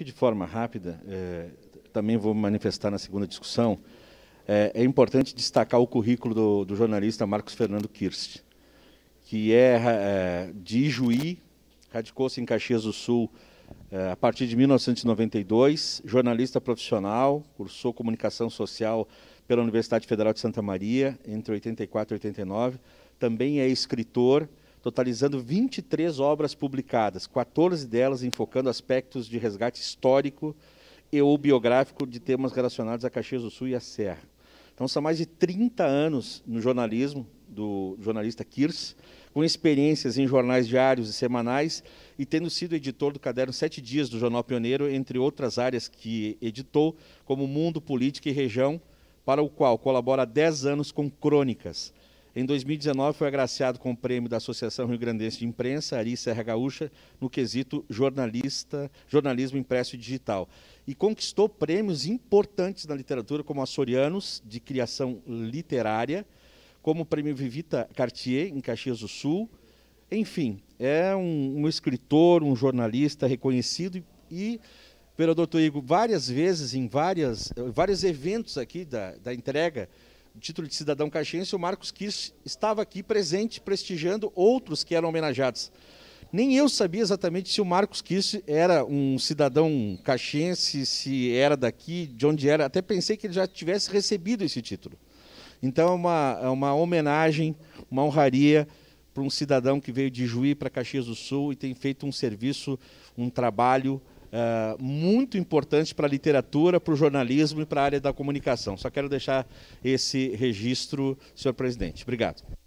que de forma rápida, é, também vou manifestar na segunda discussão, é, é importante destacar o currículo do, do jornalista Marcos Fernando Kirst, que é, é de Ijuí, radicou-se em Caxias do Sul é, a partir de 1992, jornalista profissional, cursou comunicação social pela Universidade Federal de Santa Maria entre 84 e 89, também é escritor, totalizando 23 obras publicadas, 14 delas enfocando aspectos de resgate histórico e ou biográfico de temas relacionados a Caxias do Sul e a Serra. Então, são mais de 30 anos no jornalismo, do jornalista Kirs, com experiências em jornais diários e semanais e tendo sido editor do caderno Sete Dias do Jornal Pioneiro, entre outras áreas que editou, como Mundo, Política e Região, para o qual colabora há 10 anos com crônicas. Em 2019, foi agraciado com o prêmio da Associação Rio Grandense de Imprensa, Ari Serra Gaúcha, no quesito jornalista, jornalismo impresso e digital. E conquistou prêmios importantes na literatura, como Açorianos, de criação literária, como o prêmio Vivita Cartier, em Caxias do Sul. Enfim, é um, um escritor, um jornalista reconhecido e, e vereador Igo várias vezes, em várias, vários eventos aqui da, da entrega título de cidadão caxiense, o Marcos Kirch estava aqui presente, prestigiando outros que eram homenageados. Nem eu sabia exatamente se o Marcos Kirch era um cidadão caxiense, se era daqui, de onde era. Até pensei que ele já tivesse recebido esse título. Então é uma, é uma homenagem, uma honraria para um cidadão que veio de Juí para Caxias do Sul e tem feito um serviço, um trabalho é, muito importante para a literatura, para o jornalismo e para a área da comunicação. Só quero deixar esse registro, senhor presidente. Obrigado.